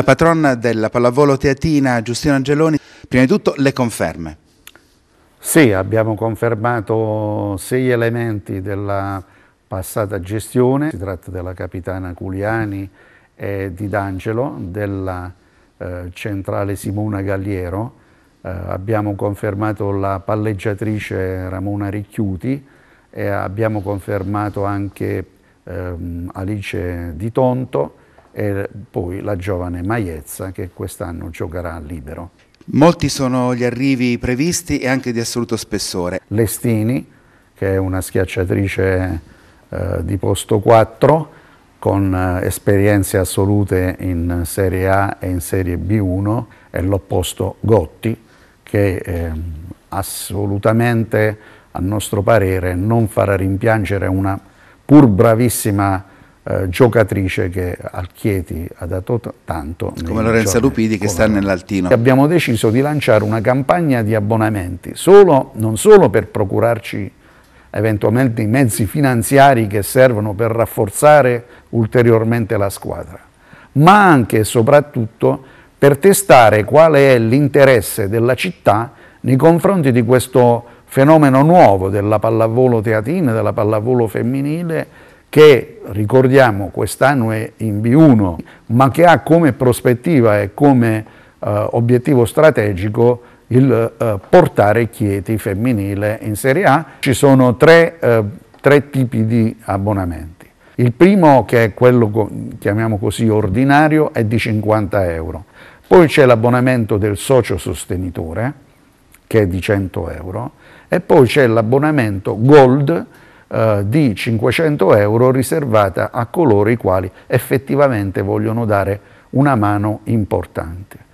La patrona della pallavolo teatina, Giustina Angeloni, prima di tutto le conferme. Sì, abbiamo confermato sei elementi della passata gestione, si tratta della capitana Culiani e di D'Angelo, della eh, centrale Simona Galliero, eh, abbiamo confermato la palleggiatrice Ramona Ricchiuti e abbiamo confermato anche ehm, Alice Di Tonto, e poi la giovane Maiezza che quest'anno giocherà libero. Molti sono gli arrivi previsti e anche di assoluto spessore. Lestini, che è una schiacciatrice eh, di posto 4, con eh, esperienze assolute in Serie A e in Serie B1, è l'opposto Gotti, che eh, assolutamente a nostro parere non farà rimpiangere una pur bravissima eh, giocatrice che al Chieti ha dato tanto. Come Lorenza Lupidi che sta nell'Altino. Abbiamo deciso di lanciare una campagna di abbonamenti, solo, non solo per procurarci eventualmente i mezzi finanziari che servono per rafforzare ulteriormente la squadra, ma anche e soprattutto per testare qual è l'interesse della città nei confronti di questo fenomeno nuovo della pallavolo teatina, della pallavolo femminile che ricordiamo quest'anno è in B1, ma che ha come prospettiva e come eh, obiettivo strategico il eh, portare Chieti femminile in Serie A. Ci sono tre, eh, tre tipi di abbonamenti. Il primo, che è quello, chiamiamo così, ordinario, è di 50 euro. Poi c'è l'abbonamento del socio sostenitore, che è di 100 euro, e poi c'è l'abbonamento Gold, eh, di 500 euro riservata a coloro i quali effettivamente vogliono dare una mano importante.